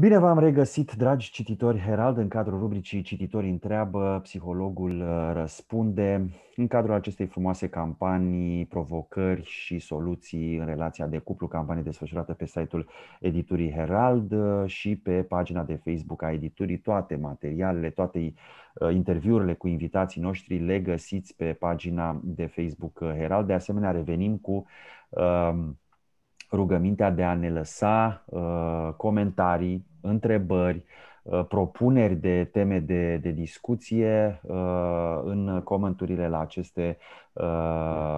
Bine v-am regăsit, dragi cititori Herald, în cadrul rubricii Cititori întreabă, psihologul uh, răspunde, în cadrul acestei frumoase campanii, provocări și soluții în relația de cuplu, campanie desfășurată pe site-ul editurii Herald uh, și pe pagina de Facebook a editurii. Toate materialele, toate uh, interviurile cu invitații noștri le găsiți pe pagina de Facebook Herald. De asemenea, revenim cu um, rugămintea de a ne lăsa uh, comentarii, întrebări, uh, propuneri de teme de, de discuție uh, în comenturile la aceste uh,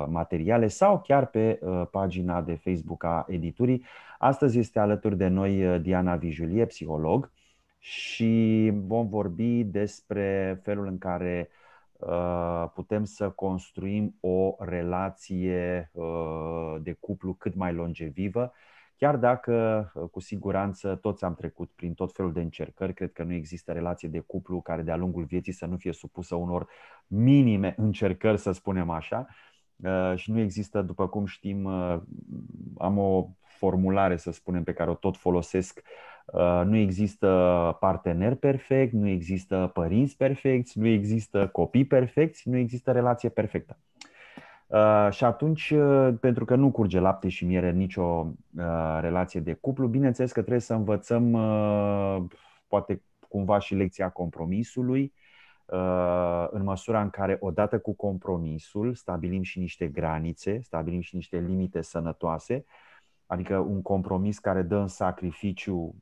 materiale sau chiar pe pagina de Facebook a editurii. Astăzi este alături de noi Diana Vijulie, psiholog, și vom vorbi despre felul în care putem să construim o relație de cuplu cât mai longevivă Chiar dacă, uh, cu siguranță, toți am trecut prin tot felul de încercări, cred că nu există relație de cuplu care de-a lungul vieții să nu fie supusă unor minime încercări, să spunem așa, uh, și nu există, după cum știm, uh, am o formulare, să spunem, pe care o tot folosesc. Nu există partener perfect, nu există părinți perfecți, nu există copii perfecți, nu există relație perfectă. Uh, și atunci, uh, pentru că nu curge lapte și miere nicio uh, relație de cuplu, bineînțeles că trebuie să învățăm uh, poate cumva și lecția compromisului, în măsura în care odată cu compromisul stabilim și niște granițe, stabilim și niște limite sănătoase, adică un compromis care dă în sacrificiu,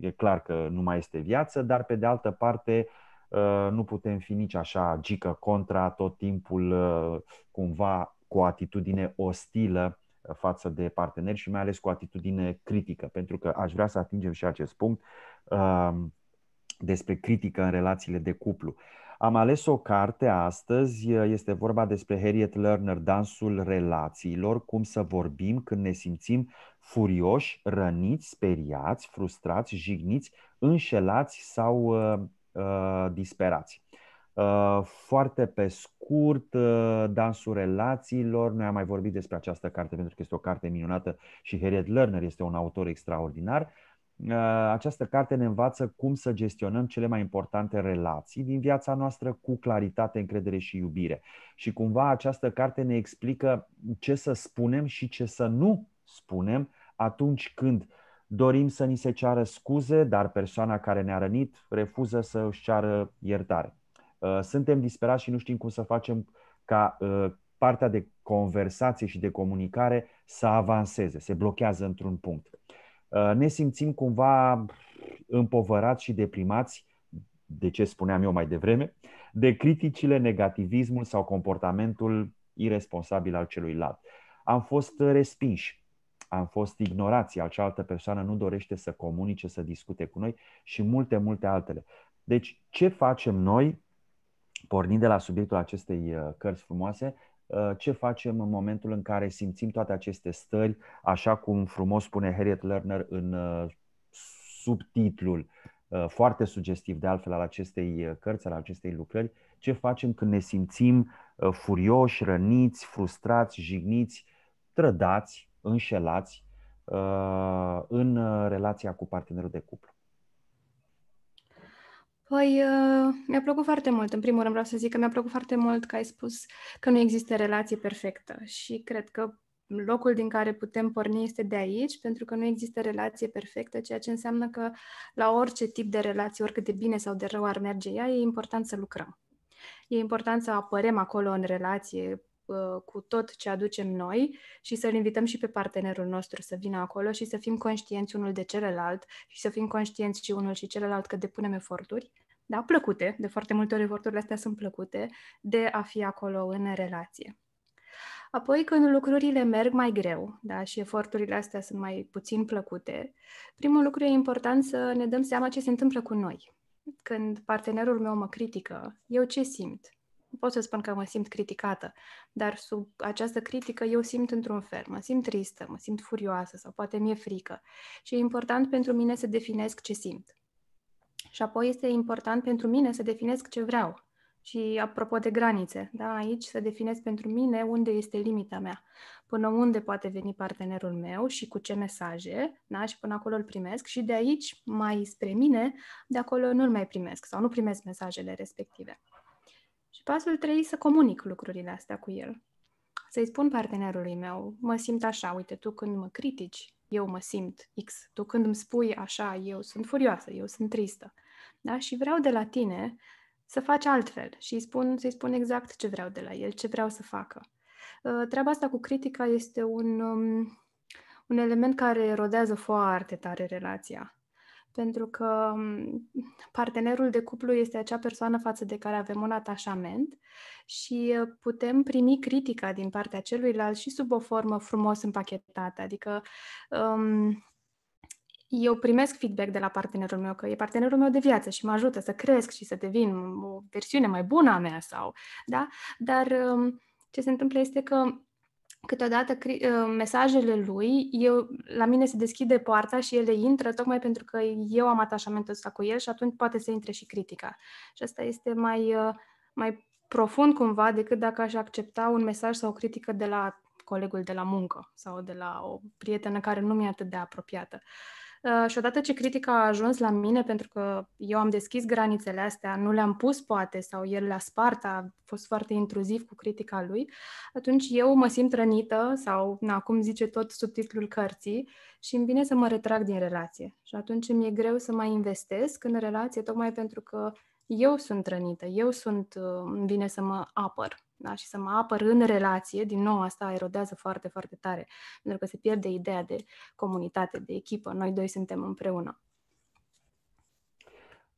e clar că nu mai este viață, dar pe de altă parte Uh, nu putem fi nici așa gică contra, tot timpul uh, cumva cu o atitudine ostilă uh, față de parteneri și mai ales cu o atitudine critică, pentru că aș vrea să atingem și acest punct despre critică în relațiile de cuplu. Am ales o carte astăzi, este vorba despre Harriet Lerner, Dansul relațiilor, cum să vorbim când ne simțim furioși, răniți, speriați, frustrați, jigniți, înșelați sau Uh, disperați. Uh, foarte pe scurt, uh, dansul relațiilor, noi am mai vorbit despre această carte pentru că este o carte minunată și Harriet Lerner este un autor extraordinar. această carte ne învață cum să gestionăm cele mai importante relații din viața noastră cu claritate, încredere și iubire. Și cumva această carte ne explică ce să spunem și ce să nu spunem atunci când Dorim să ni se ceară scuze, dar persoana care ne-a rănit refuză să își ceară iertare. Uh, suntem disperați și nu știm cum să facem ca uh, partea de conversație și de comunicare să avanseze, se blochează într-un punct. Uh, ne simțim cumva împovărați și deprimați, de ce spuneam eu mai devreme, de criticile, negativismul sau comportamentul irresponsabil al celuilalt. Am fost respinși, am fost ignorați, cealaltă persoană nu dorește să comunice, să discute cu noi și multe, multe altele. Deci, ce facem noi, pornind de la subiectul acestei uh, cărți frumoase, uh, ce facem în momentul în care simțim toate aceste stări, așa cum frumos spune Harriet Lerner în uh, subtitlul foarte sugestiv de altfel al acestei cărți, al acestei lucrări, ce facem când ne simțim furioși, răniți, frustrați, jigniți, trădați, înșelați uh, în uh, relația cu partenerul de cuplu? Păi, uh, mi-a plăcut foarte mult. În primul rând vreau să zic că mi-a plăcut foarte mult că ai spus că nu există relație perfectă și cred că locul din care putem porni este de aici, pentru că nu există relație perfectă, ceea ce înseamnă că la orice tip de relație, oricât de bine sau de rău ar merge ea, e important să lucrăm. E important să apărem acolo în relație Uh, cu tot ce aducem noi și să-l invităm și pe partenerul nostru să vină acolo și să fim conștienți unul de celălalt și să fim conștienți și unul și celălalt că depunem eforturi, da, plăcute, de foarte multe ori eforturile astea sunt plăcute, de a fi acolo în relație. Apoi, când lucrurile merg mai greu da, și eforturile astea sunt mai puțin plăcute, primul lucru e important să ne dăm seama ce se întâmplă cu noi. Când partenerul meu mă critică, eu ce simt? pot să spun că mă simt criticată, dar sub această critică eu simt într-un fel, mă simt tristă, mă simt furioasă sau poate mi-e frică. Și e important pentru mine să definesc ce simt. Și apoi este important pentru mine să definesc ce vreau. Și apropo de granițe, da, aici să definesc pentru mine unde este limita mea, până unde poate veni partenerul meu și cu ce mesaje, da, și până acolo îl primesc și de aici mai spre mine, de acolo nu-l mai primesc sau nu primesc mesajele respective. Și pasul 3, să comunic lucrurile astea cu el. Să-i spun partenerului meu, mă simt așa, uite, tu când mă critici, eu mă simt X. Tu când îmi spui așa, eu sunt furioasă, eu sunt tristă. Da? Și vreau de la tine să faci altfel și îi spun, să-i spun exact ce vreau de la el, ce vreau să facă. Ă, treaba asta cu critica este un, um, un element care rodează foarte tare relația pentru că mm, partenerul de cuplu este acea persoană față de care avem un atașament și uh, putem primi critica din partea celuilalt și sub o formă frumos împachetată. Adică um, eu primesc feedback de la partenerul meu, că e partenerul meu de viață și mă ajută să cresc și să devin o versiune mai bună a mea sau, da? Dar um, ce se întâmplă este că câteodată uh, mesajele lui, eu, la mine se deschide poarta și ele intră tocmai pentru că eu am atașamentul ăsta cu el și atunci poate să intre și critica. Și asta este mai, uh, mai profund cumva decât dacă aș accepta un mesaj sau o critică de la colegul de la muncă sau de la o prietenă care nu mi-e atât de apropiată. Uh, Uh, și odată ce critica a ajuns la mine, pentru că eu am deschis granițele astea, nu le-am pus poate, sau el le-a spart, a fost foarte intruziv cu critica lui, atunci eu mă simt rănită sau, na, cum zice tot subtitlul cărții, și îmi vine să mă retrag din relație. Și atunci mi e greu să mai investesc în relație, tocmai pentru că eu sunt rănită, eu sunt, uh, îmi vine să mă apăr da? și să mă apăr în relație, din nou asta erodează foarte, foarte tare, pentru că se pierde ideea de comunitate, de echipă, noi doi suntem împreună.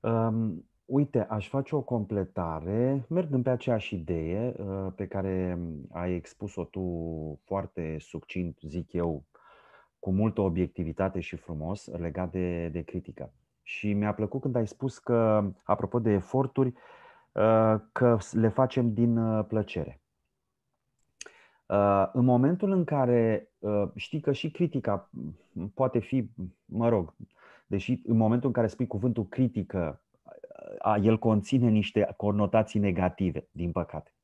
Um, uite, aș face o completare, mergând pe aceeași idee uh, pe care ai expus-o tu foarte succint, zic eu, cu multă obiectivitate și frumos, legat de, de critică. Și mi-a plăcut când ai spus că, apropo de eforturi, uh, Uh, că le facem din uh, plăcere. Uh, în momentul în care știi că și critica poate fi, mă rog, deși în momentul în care spui cuvântul critică, el conține niște conotații negative, din păcate,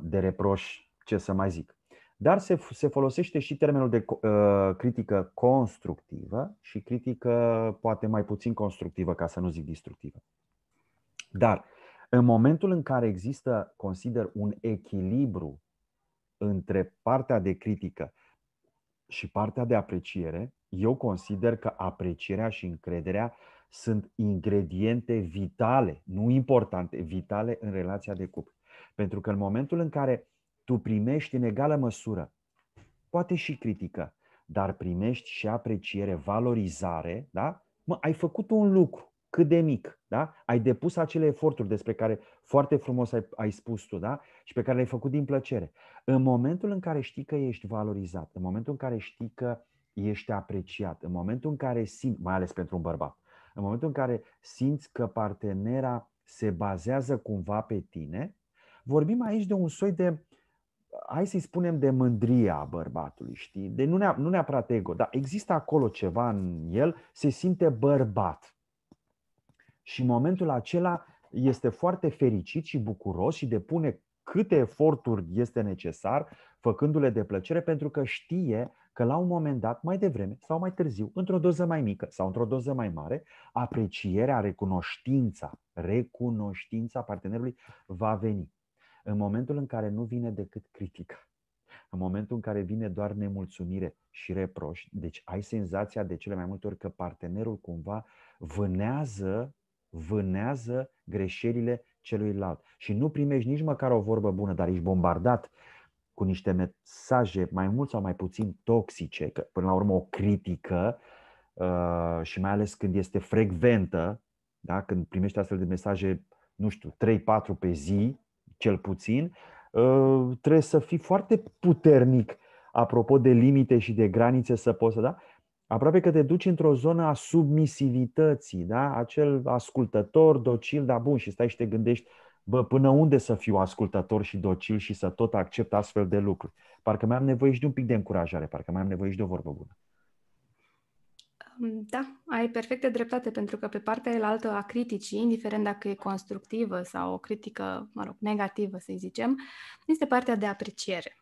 de reproș, ce să mai zic. Dar se, se folosește și termenul de uh, critică constructivă și critică poate mai puțin constructivă, ca să nu zic destructivă. Uh, dar în momentul în care există, consider, un echilibru între partea de critică și partea de apreciere, eu consider că aprecierea și încrederea sunt ingrediente vitale, nu importante, vitale în relația de cuplu. Pentru că în momentul în care tu primești în egală măsură, poate și critică, dar primești și apreciere, valorizare, da? Mă, ai făcut un lucru cât de mic, da? Ai depus acele eforturi despre care foarte frumos ai, ai spus tu, da? Și pe care le-ai făcut din plăcere. În momentul în care știi că ești valorizat, în momentul în care știi că ești apreciat, în momentul în care simți, mai ales pentru un bărbat, în momentul în care simți că partenera se bazează cumva pe tine, vorbim aici de un soi de, hai să-i spunem, de mândria a bărbatului, știi? De nu, neap- nu neapărat ego, dar există acolo ceva în el, se simte bărbat, și în momentul acela este foarte fericit și bucuros și depune câte eforturi este necesar, făcându-le de plăcere, pentru că știe că la un moment dat, mai devreme sau mai târziu, într-o doză mai mică sau într-o doză mai mare, aprecierea, recunoștința, recunoștința partenerului va veni. În momentul în care nu vine decât critică, în momentul în care vine doar nemulțumire și reproș, deci ai senzația de cele mai multe ori că partenerul cumva vânează vânează greșelile celuilalt. Și nu primești nici măcar o vorbă bună, dar ești bombardat cu niște mesaje mai mult sau mai puțin toxice, că până la urmă o critică uh, și mai ales când este frecventă, da? când primești astfel de mesaje, nu știu, 3-4 pe zi, cel puțin, uh, trebuie să fii foarte puternic apropo de limite și de granițe să poți să da aproape că te duci într-o zonă a submisivității, da? acel ascultător, docil, dar bun, și stai și te gândești, bă, până unde să fiu ascultător și docil și să tot accept astfel de lucruri? Parcă mai am nevoie și de un pic de încurajare, parcă mai am nevoie și de o vorbă bună. Da, ai perfecte dreptate, pentru că pe partea elaltă a criticii, indiferent dacă e constructivă sau o critică, mă rog, negativă, să zicem, este partea de apreciere.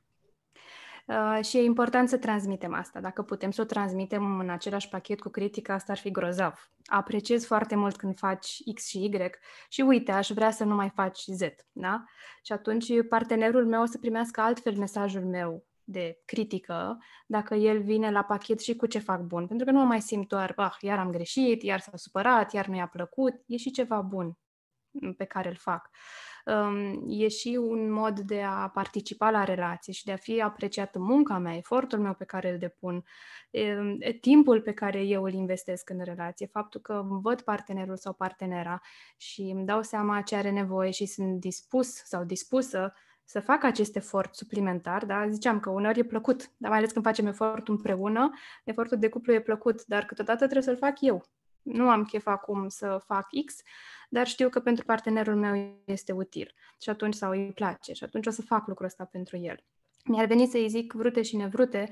Uh, și e important să transmitem asta. Dacă putem să o transmitem în același pachet cu critica, asta ar fi grozav. Apreciez foarte mult când faci X și Y și uite, aș vrea să nu mai faci Z, da? Și atunci partenerul meu o să primească altfel mesajul meu de critică, dacă el vine la pachet și cu ce fac bun. Pentru că nu mă mai simt doar, ah, iar am greșit, iar s-a supărat, iar nu i-a plăcut, e și ceva bun pe care îl fac. E și un mod de a participa la relație și de a fi apreciat în munca mea, efortul meu pe care îl depun, timpul pe care eu îl investesc în relație, faptul că văd partenerul sau partenera și îmi dau seama ce are nevoie și sunt dispus sau dispusă să fac acest efort suplimentar, da? Ziceam că uneori e plăcut, dar mai ales când facem efort împreună, efortul de cuplu e plăcut, dar câteodată trebuie să-l fac eu. Nu am chef acum să fac X, dar știu că pentru partenerul meu este util și atunci sau îi place și atunci o să fac lucrul ăsta pentru el. Mi-ar veni să-i zic vrute și nevrute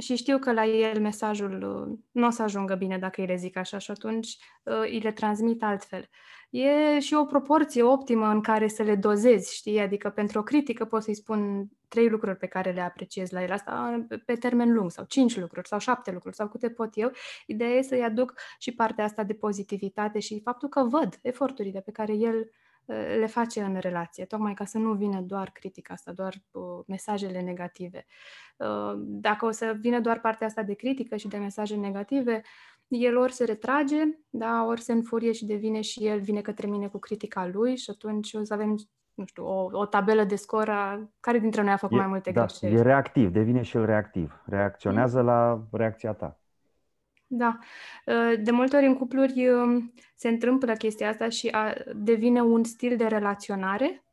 și știu că la el mesajul uh, nu o să ajungă bine dacă îi le zic așa și atunci uh, îi le transmit altfel. E și o proporție optimă în care să le dozezi, știi? Adică pentru o critică pot să-i spun trei lucruri pe care le apreciez la el, asta uh, pe termen lung, sau cinci lucruri, sau șapte lucruri, sau câte pot eu. Ideea e să-i aduc și partea asta de pozitivitate și faptul că văd eforturile pe care el uh, Eh, le face în relație, tocmai ca să nu vină doar critica asta, doar mesajele negative. Eh, dacă o să vină doar partea asta de critică și de mesaje negative, el ori se retrage, da, ori se înfurie și devine și el vine către mine cu critica lui și atunci o să avem nu știu, o, o tabelă de scor a care dintre noi a făcut e, mai multe da, greșeli. E reactiv, devine și el reactiv. Reacționează mm. la reacția ta. Da. Ă, de multe ori în cupluri ă, se întâmplă chestia asta și devine un stil de relaționare,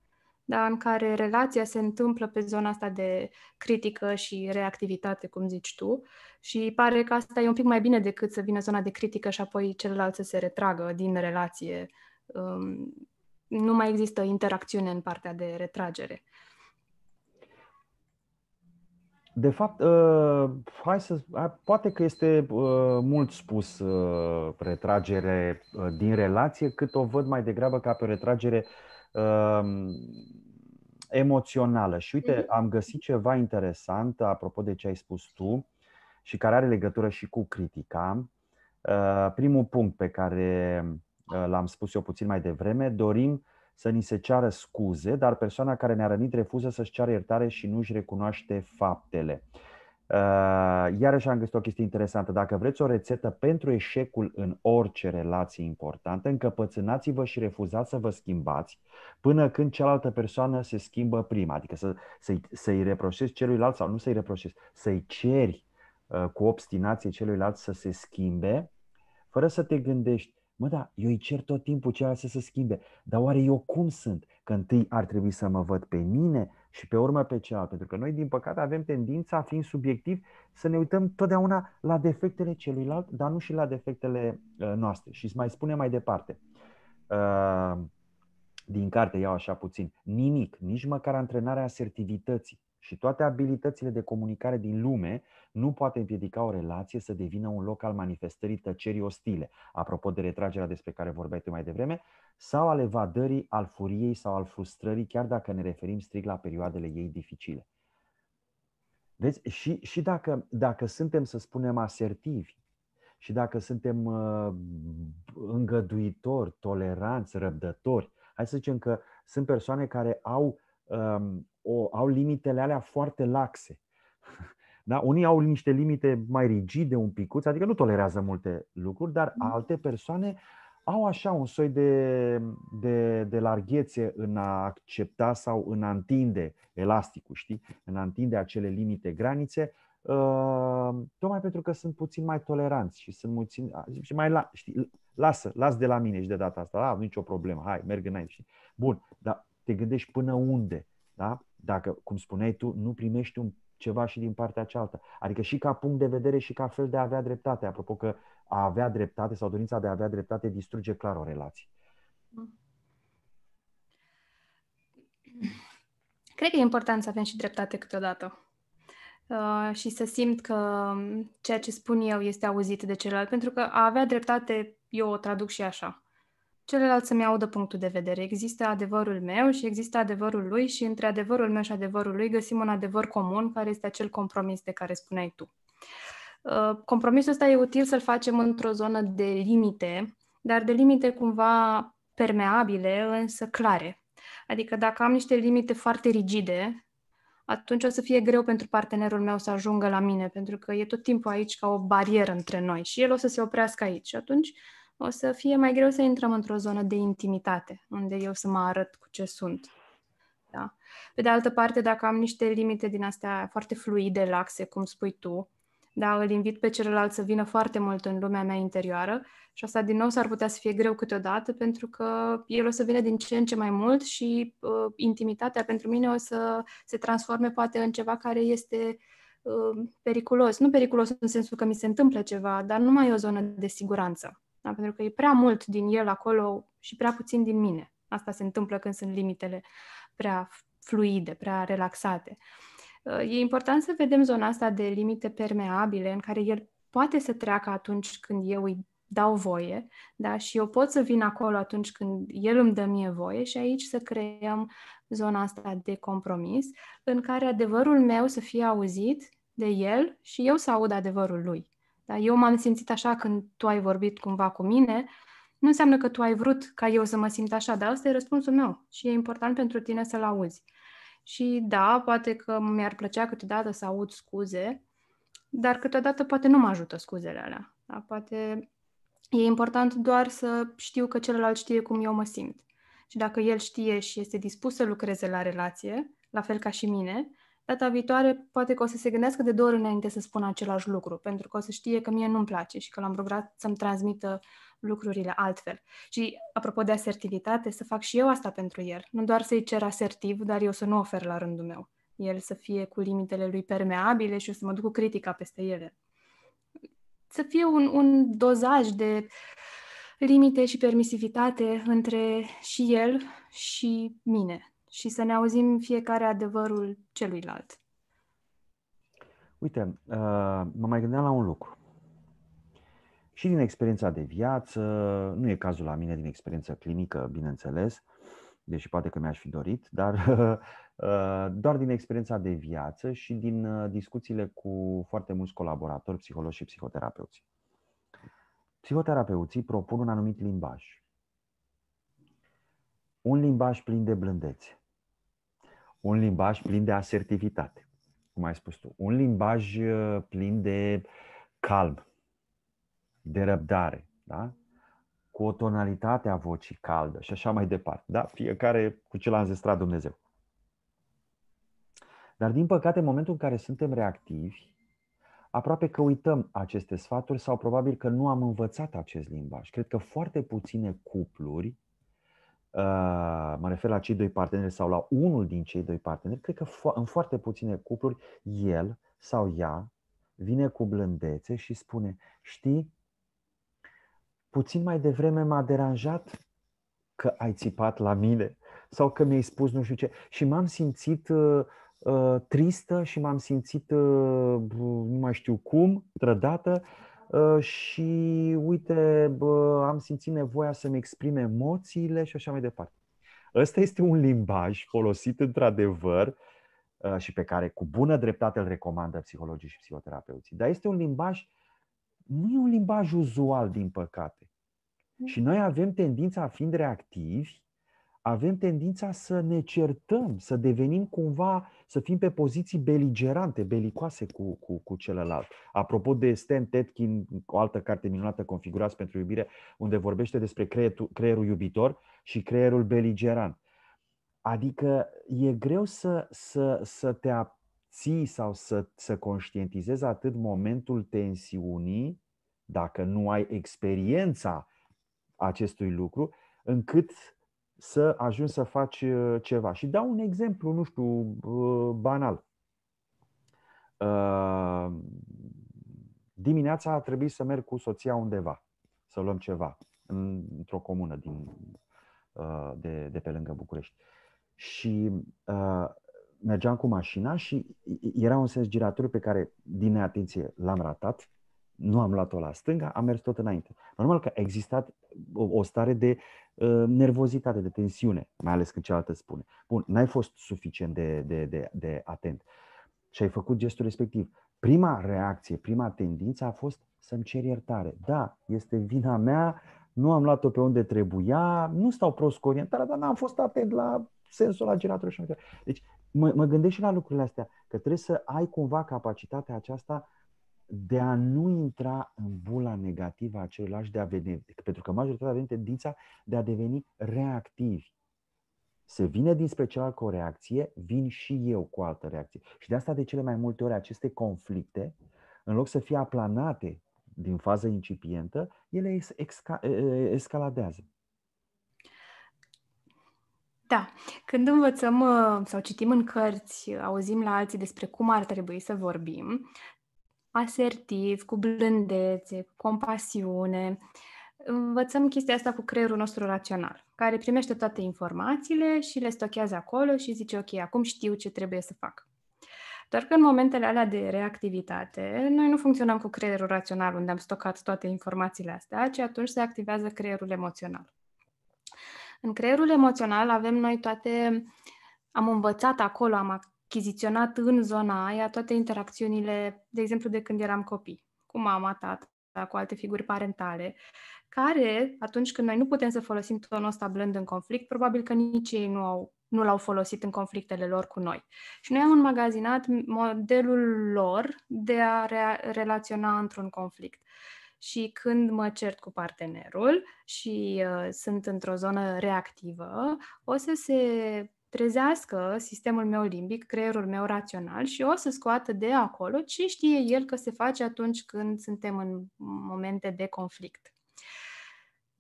da, în care relația se întâmplă pe zona asta de critică și reactivitate, cum zici tu, și pare că asta e un pic mai bine decât să vină zona de critică și apoi celălalt să se retragă din relație. Ă, nu mai există interacțiune în partea de retragere. De fapt, uh, hai să, poate că este uh, mult spus uh, retragere din relație, cât o văd mai degrabă ca pe o retragere um, emoțională. Și uite, mhm. am găsit ceva interesant apropo de ce ai spus tu și care are legătură și cu critica. Primul punct pe care l-am spus eu puțin mai devreme, dorim uh, să ni se ceară scuze, dar persoana care ne-a rănit refuză să-și ceară iertare și nu și recunoaște faptele. Uh, iarăși am găsit o chestie interesantă. Dacă vreți o rețetă pentru eșecul în orice relație importantă, încăpățânați-vă și refuzați să vă schimbați până când cealaltă persoană se schimbă prima. Adică să, să-i, să-i reproșezi celuilalt sau nu să-i reproșezi, să-i ceri uh, cu obstinație celuilalt să se schimbe, fără să te gândești Mă, da, eu îi cer tot timpul ceea să se schimbe, dar oare eu cum sunt? Că întâi ar trebui să mă văd pe mine și pe urmă pe cealaltă. Pentru că noi, din păcate, avem tendința, fiind subiectiv, să ne uităm totdeauna la defectele celuilalt, dar nu și la defectele ă, noastre. Și îți mai spune mai departe. Ă, din carte iau așa puțin. Nimic, nici măcar antrenarea asertivității și toate abilitățile de comunicare din lume nu poate împiedica o relație să devină un loc al manifestării tăcerii ostile, apropo de retragerea despre care vorbeai tu mai devreme, sau al evadării, al furiei sau al frustrării, chiar dacă ne referim strict la perioadele ei dificile. Vezi, și, și dacă, dacă suntem, să spunem, asertivi și dacă suntem uh, îngăduitori, toleranți, răbdători, hai să zicem că sunt persoane care au uh, um, o, au limitele alea foarte laxe. Da? Unii au niște limite mai rigide, un picuț, adică nu tolerează multe lucruri, dar mhm. alte persoane au așa un soi de, de, de larghețe în a accepta sau în a întinde elasticul, știi? În a întinde acele limite, granițe, uh, tocmai pentru că sunt puțin mai toleranți și sunt puțin, și mai la, știi, lasă, las de la mine și de data asta, nu ah, nicio problemă, hai, merg înainte. Știi? Bun, dar te gândești până unde, da? Dacă, cum spuneai tu, nu primești un ceva și din partea cealaltă. Adică și ca punct de vedere și ca fel de a avea dreptate. Apropo că a avea dreptate sau dorința de a avea dreptate distruge clar o relație. Mm. Cred că e important să avem și dreptate câteodată. Uh, și să simt că ceea ce spun eu este auzit de celălalt, pentru că a avea dreptate, eu o traduc și așa celălalt să-mi audă punctul de vedere. Există adevărul meu și există adevărul lui și între adevărul meu și adevărul lui găsim un adevăr comun care este acel compromis de care spuneai tu. Uh, compromisul ăsta e util să-l facem într-o zonă de limite, dar de limite cumva permeabile, însă clare. Adică dacă am niște limite foarte rigide, atunci o să fie greu pentru partenerul meu să ajungă la mine, pentru că e tot timpul aici ca o barieră între noi și el o să se oprească aici. Atunci o să fie mai greu să intrăm într-o zonă de intimitate, unde eu să mă arăt cu ce sunt. Da. Pe de altă parte, dacă am niște limite din astea foarte fluide, laxe, cum spui tu, da, îl invit pe celălalt să vină foarte mult în lumea mea interioară și asta din nou s-ar putea să fie greu câteodată pentru că el o să vină din ce în ce mai mult și uh, intimitatea pentru mine o să se transforme poate în ceva care este uh, periculos. Nu periculos în sensul că mi se întâmplă ceva, dar nu mai e o zonă de siguranță. Da? Pentru că e prea mult din el acolo și prea puțin din mine. Asta se întâmplă când sunt limitele prea fluide, prea relaxate. Uh, e important să vedem zona asta de limite permeabile în care el poate să treacă atunci când eu îi dau voie, da? și eu pot să vin acolo atunci când el îmi dă mie voie și aici să creăm zona asta de compromis în care adevărul meu să fie auzit de el și eu să aud adevărul lui. Da? Eu m-am simțit așa când tu ai vorbit cumva cu mine, nu înseamnă că tu ai vrut ca eu să mă simt așa, dar ăsta e răspunsul meu și e important pentru tine să-l auzi. Și da, poate că mi-ar plăcea câteodată să aud scuze, dar câteodată poate nu mă ajută scuzele alea. Da? Poate e important doar să știu că celălalt știe cum eu mă simt. Și dacă el știe și este dispus să lucreze la relație, la fel ca și mine, data viitoare poate că o să se gândească de două ori înainte să spună același lucru, pentru că o să știe că mie nu-mi place și că l-am rugat să-mi transmită lucrurile altfel. Și apropo de asertivitate, să fac și eu asta pentru el. Nu doar să-i cer asertiv, dar eu să nu ofer la rândul meu. El să fie cu limitele lui permeabile și o să mă duc cu critica peste ele. Să fie un, un dozaj de limite și permisivitate între și el și mine, și să ne auzim fiecare adevărul celuilalt. Uite, uh, mă mai gândeam la un lucru. Și din experiența de viață, nu e cazul la mine din experiența clinică, bineînțeles, deși poate că mi-aș fi dorit, dar uh, doar din experiența de viață și din uh, discuțiile cu foarte mulți colaboratori, psihologi și psihoterapeuți. Psihoterapeuții propun un anumit limbaj. Un limbaj plin de blândețe un limbaj plin de asertivitate, cum ai spus tu, un limbaj uh, plin de calm, de răbdare, da? cu o tonalitate a vocii caldă și așa mai departe. Da? Fiecare cu ce l-a înzestrat Dumnezeu. Dar, din păcate, în momentul în care suntem reactivi, aproape că uităm aceste sfaturi sau probabil că nu am învățat acest limbaj. Cred că foarte puține cupluri Ă, mă refer la cei doi parteneri sau la unul din cei doi parteneri, cred că fo- în foarte puține cupluri el sau ea vine cu blândețe și spune, știi, puțin mai devreme m-a deranjat că ai țipat la mine sau că mi-ai spus nu știu ce și m-am simțit uh, uh, tristă și m-am simțit uh, nu mai știu cum, trădată Uh, și uite, bă, am simțit nevoia să-mi exprim emoțiile și așa mai departe. Ăsta este un limbaj folosit într-adevăr uh, și pe care cu bună dreptate îl recomandă psihologii și psihoterapeuții. Dar este un limbaj, nu e un limbaj uzual, din păcate. Mm. Și noi avem tendința, fiind reactivi, avem tendința să ne certăm, să devenim cumva, să fim pe poziții beligerante, belicoase cu, cu, cu celălalt. Apropo de Stan Tetkin, o altă carte minunată, Configurați pentru iubire, unde vorbește despre creierul, creierul iubitor și creierul beligerant. Adică e greu să, să, să te abții sau să, să conștientizezi atât momentul tensiunii, dacă nu ai experiența acestui lucru, încât să ajungi să faci uh, ceva. Și dau un exemplu, nu știu, uh, banal. Uh, dimineața a trebuit să merg cu soția undeva, să luăm ceva, într-o comună din, de, de pe lângă București. Și mergeam cu mașina și era un sens giratoriu pe care, din neatenție, l-am ratat nu am luat-o la stânga, am mers tot înainte. Normal că a existat o, o stare de uh, nervozitate, de tensiune, mai ales când cealaltă spune. Bun, n-ai fost suficient de, de, de, de atent și ai făcut gestul respectiv. Prima reacție, prima tendință a fost să-mi cer iertare. Da, este vina mea, nu am luat-o pe unde trebuia, nu stau prost cu orientarea, dar n-am fost atent la sensul generator și așa. Deci mă, mă gândesc și la lucrurile astea, că trebuie să ai cumva capacitatea aceasta de a nu intra în bula negativă a celorlalți, de a veni, pentru că majoritatea avem tendința de a deveni reactivi. Se vine dinspre cealaltă cu o reacție, vin și eu cu altă reacție. Și de asta de cele mai multe ori aceste conflicte, în loc să fie aplanate din fază incipientă, ele esca- escaladează. Da. Când învățăm uh, sau citim în cărți, auzim la alții despre cum ar trebui să vorbim, asertiv, cu blândețe, cu compasiune. Învățăm chestia asta cu creierul nostru rațional, care primește toate informațiile și le stochează acolo și zice, ok, acum știu ce trebuie să fac. Doar că în momentele alea de reactivitate, noi nu funcționăm cu creierul rațional unde am stocat toate informațiile astea, ci atunci se activează creierul emoțional. În creierul emoțional avem noi toate, am învățat acolo, am achiziționat în zona aia toate interacțiunile, de exemplu, de când eram copii, cu mama, tata, cu alte figuri parentale, care, atunci când noi nu putem să folosim tonul ăsta blând în conflict, probabil că nici ei nu au nu l-au folosit în conflictele lor cu noi. Și noi am înmagazinat modelul lor de a re- relaționa într-un conflict. Și când mă cert cu partenerul și uh, sunt într-o zonă reactivă, o să se trezească sistemul meu limbic, creierul meu rațional și o să scoată de acolo ce știe el că se face atunci când suntem în momente de conflict.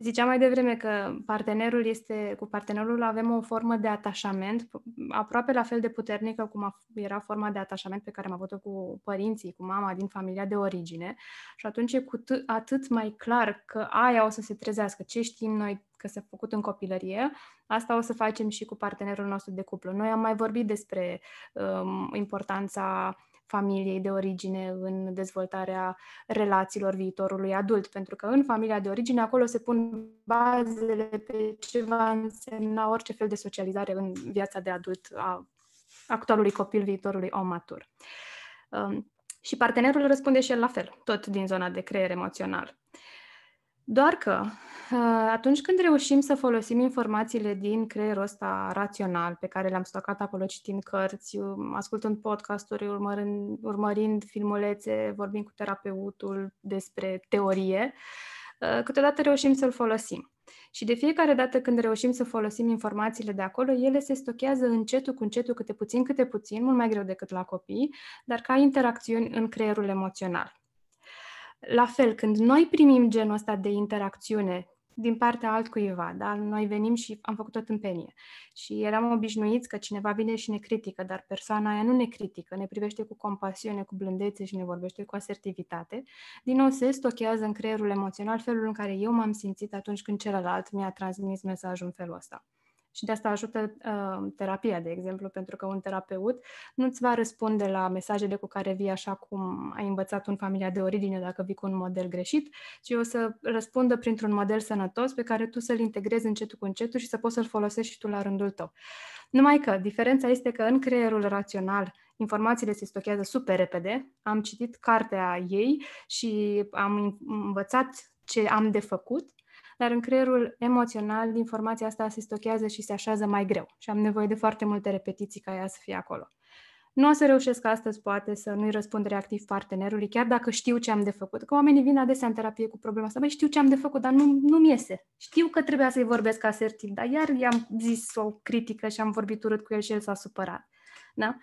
Ziceam mai devreme că partenerul este, cu partenerul avem o formă de atașament aproape la fel de puternică cum era forma de atașament pe care am avut-o cu părinții, cu mama din familia de origine și atunci e cu t- atât mai clar că aia o să se trezească, ce știm noi că s-a făcut în copilărie, asta o să facem și cu partenerul nostru de cuplu. Noi am mai vorbit despre um, importanța familiei de origine, în dezvoltarea relațiilor viitorului adult, pentru că în familia de origine acolo se pun bazele pe ce va însemna orice fel de socializare în viața de adult a actualului copil, viitorului om matur. Um, și partenerul răspunde și el la fel, tot din zona de creier emoțional. Doar că uh, atunci când reușim să folosim informațiile din creierul ăsta rațional, pe care le-am stocat acolo citind cărți, um, ascultând podcasturi, urmărând, urmărind filmulețe, vorbind cu terapeutul despre teorie, uh, câteodată reușim să-l folosim. Și de fiecare dată când reușim să folosim informațiile de acolo, ele se stochează încetul cu încetul, câte puțin, câte puțin, mult mai greu decât la copii, dar ca interacțiuni în creierul emoțional. La fel, când noi primim genul ăsta de interacțiune din partea altcuiva, da? Noi venim și am făcut o tâmpenie. Și eram obișnuiți că cineva vine și ne critică, dar persoana aia nu ne critică, ne privește cu compasiune, cu blândețe și ne vorbește cu asertivitate. Din nou se stochează în creierul emoțional felul în care eu m-am simțit atunci când celălalt mi-a transmis mesajul în felul ăsta. Și de asta ajută uh, terapia, de exemplu, pentru că un terapeut nu îți va răspunde la mesajele cu care vii așa cum ai învățat în familia de origine dacă vii cu un model greșit, ci o să răspundă printr-un model sănătos pe care tu să-l integrezi încetul cu încetul și să poți să-l folosești și tu la rândul tău. Numai că diferența este că în creierul rațional informațiile se stochează super repede, am citit cartea ei și am învățat ce am de făcut, dar în creierul emoțional informația asta se stochează și se așează mai greu și am nevoie de foarte multe repetiții ca ea să fie acolo. Nu o să reușesc astăzi, poate, să nu-i răspund reactiv partenerului, chiar dacă știu ce am de făcut. Că oamenii vin adesea în terapie cu problema asta. Băi, știu ce am de făcut, dar nu, nu-mi iese. Știu că trebuia să-i vorbesc asertiv, dar iar i-am zis o critică și am vorbit urât cu el și el s-a supărat. Da?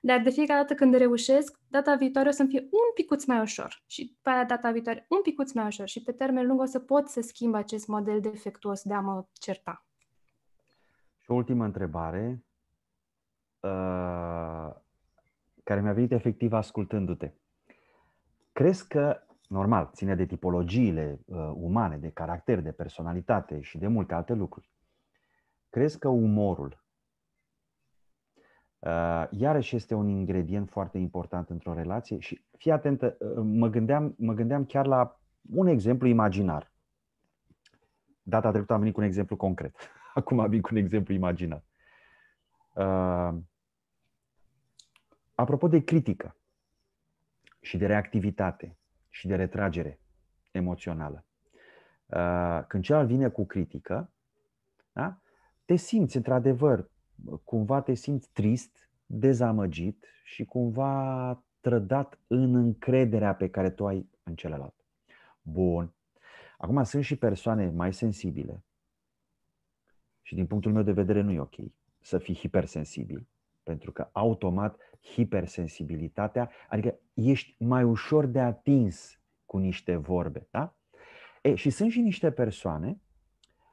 Dar de fiecare dată când reușesc, data viitoare o să-mi fie un picuț mai ușor și pe aia data viitoare un picuț mai ușor și pe termen lung o să pot să schimb acest model defectuos de a mă certa. Și o ultimă întrebare uh, care mi-a venit efectiv ascultându-te. Crezi că, normal, ține de tipologiile uh, umane, de caracter, de personalitate și de multe alte lucruri, crezi că umorul Uh, iarăși este un ingredient foarte important într-o relație și fii atentă, uh, uh, mă gândeam, mă gândeam chiar la un exemplu imaginar. Data trecută am venit cu un exemplu concret. Acum am cu un exemplu imaginar. Uh, apropo de critică și de reactivitate și de retragere emoțională, uh, când celălalt vine cu critică, da, te simți într-adevăr cumva te simți trist, dezamăgit și cumva trădat în încrederea pe care tu ai în celălalt. Bun. Acum sunt și persoane mai sensibile și din punctul meu de vedere nu e ok să fii hipersensibil, pentru că automat hipersensibilitatea, adică ești mai ușor de atins cu niște vorbe, da? E, și sunt și niște persoane,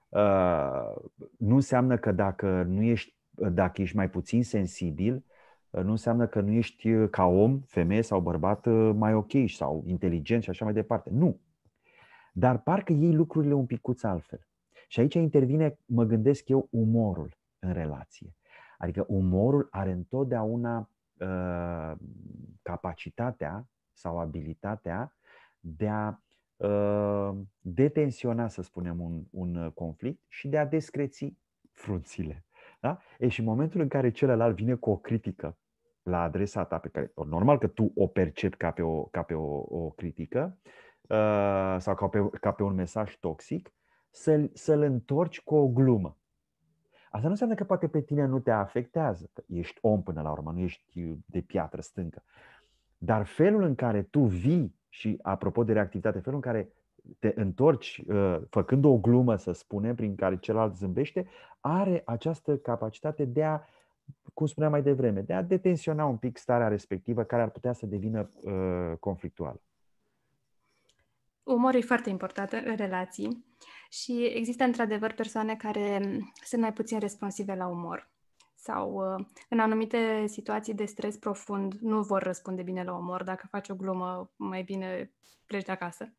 uh, nu înseamnă că dacă nu ești dacă ești mai puțin sensibil, uh, nu înseamnă că nu ești uh, ca om, femeie sau bărbat uh, mai ok sau inteligent și așa mai departe. Nu. Dar parcă iei lucrurile un picuț altfel. Și aici intervine, mă gândesc eu, umorul în relație. Adică umorul are întotdeauna uh, capacitatea sau abilitatea de a uh, detensiona, să spunem, un, un conflict și de a descreți frunțile. Da? E și în momentul în care celălalt vine cu o critică la adresa ta, pe care normal că tu o percepi ca pe o, ca pe o, o critică uh, sau ca pe, ca pe un mesaj toxic, să-l, să-l întorci cu o glumă. Asta nu înseamnă că poate pe tine nu te afectează, că ești om până la urmă, nu ești uh, de piatră stâncă. Dar felul în care tu vii și, apropo de reactivitate, felul în care te întorci ă, făcând o glumă, să spunem, prin care celălalt zâmbește, are această capacitate de a, cum spuneam mai devreme, de a detensiona un pic starea respectivă care ar putea să devină ă, conflictuală. Umorul e foarte important în relații și există într-adevăr persoane care sunt mai puțin responsive la umor sau ă, în anumite situații de stres profund nu vor răspunde bine la umor. Dacă faci o glumă, mai bine pleci de acasă. Uh,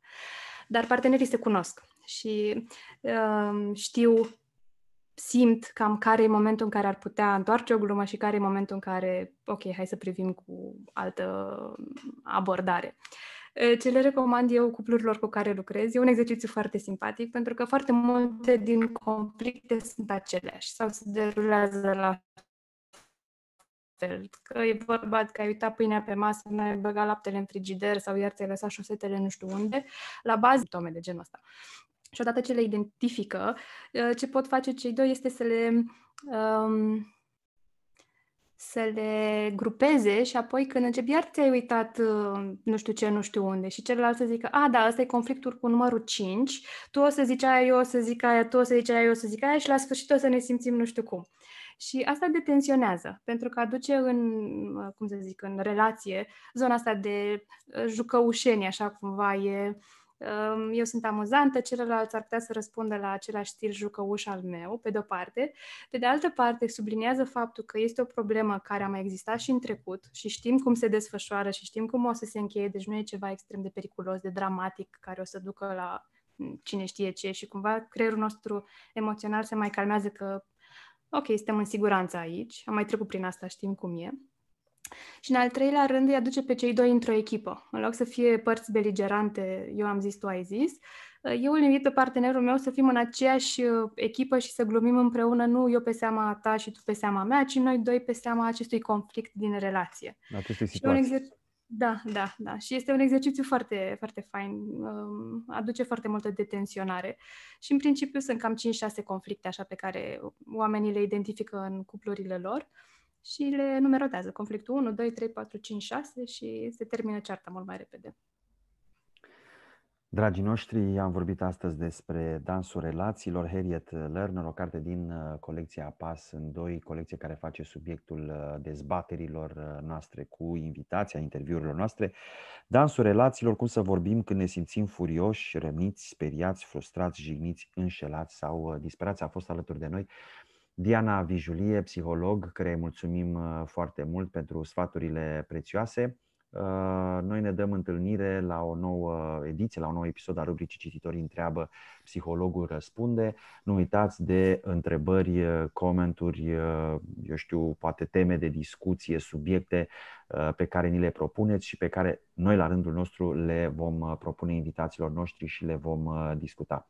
dar partenerii se cunosc și uh, știu, simt cam care e momentul în care ar putea întoarce o glumă și care e momentul în care, ok, hai să privim cu altă abordare. Ce le recomand eu cuplurilor cu care lucrez e un exercițiu foarte simpatic, pentru că foarte multe din conflicte sunt aceleași sau se derulează la altfel. Că e vorba că ai uitat pâinea pe masă, nu ai băgat laptele în frigider sau iar ți-ai lăsat șosetele nu știu unde, la bază tome de genul ăsta. Și odată ce le identifică, ă, ce pot face cei doi este să le um, să le grupeze și apoi când începi, iar ți-ai uitat ă, nu știu ce, nu știu unde și celălalt să zică, a, da, ăsta e conflictul cu numărul 5, tu o să zici aia, eu o să zic aia, tu o să zici aia, eu o să zic aia și la sfârșit o să ne simțim nu știu cum. Și asta detenționează, pentru că aduce în, cum să zic, în relație zona asta de ă, jucăușenie, așa cumva e ă, eu sunt amuzantă, celălalt ar putea să răspundă la același stil jucăuș al meu, pe de-o parte. Pe de altă parte, subliniază faptul că este o problemă care a mai existat și în trecut și știm cum se desfășoară și știm cum o să se încheie, deci nu e ceva extrem de periculos, de dramatic, care o să ducă la cine știe ce și cumva creierul nostru emoțional se mai calmează că ok, suntem în siguranță aici, am mai trecut prin asta, știm cum e. Și în al treilea rând îi aduce pe cei doi într-o echipă. În loc să fie părți beligerante, eu am zis, tu ai zis, eu îl invit pe partenerul meu să fim în aceeași uh, echipă și să glumim împreună, nu eu pe seama ta și tu pe seama mea, ci noi doi pe seama acestui conflict din relație. Acestei situații. Și un exer- da, da, da. Și este un exercițiu foarte, foarte fain. Um, aduce foarte multă detenționare. Și în principiu sunt cam 5-6 conflicte așa pe care oamenii le identifică în cuplurile lor și le numerotează. Conflictul 1, 2, 3, 4, 5, 6 și se termină cearta mult mai repede. Dragii noștri, am vorbit astăzi despre Dansul relațiilor, Harriet Lerner, o carte din uh, colecția PAS în doi, colecție care face subiectul uh, dezbaterilor uh, noastre cu invitația, interviurilor noastre. Dansul relațiilor, cum să vorbim când ne simțim furioși, răniți, speriați, frustrați, jigniți, înșelați sau disperați, a fost alături de noi. Diana Vijulie, psiholog, care îi mulțumim foarte mult pentru sfaturile prețioase. Uh, noi ne dăm întâlnire la o nouă ediție, la un nou episod al rubricii Cititorii întreabă, psihologul răspunde. Nu uitați de întrebări, comenturi, uh, eu știu, poate teme de discuție, subiecte uh, pe care ni le propuneți și pe care noi la rândul nostru le vom propune invitațiilor noștri și le vom discuta.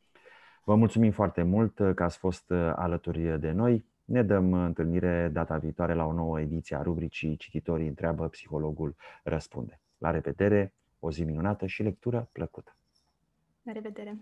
Vă mulțumim foarte mult că ați fost alături de noi. Ne dăm întâlnire data viitoare la o nouă ediție a rubricii Cititorii întreabă, psihologul răspunde. La revedere, o zi minunată și lectură plăcută! La revedere!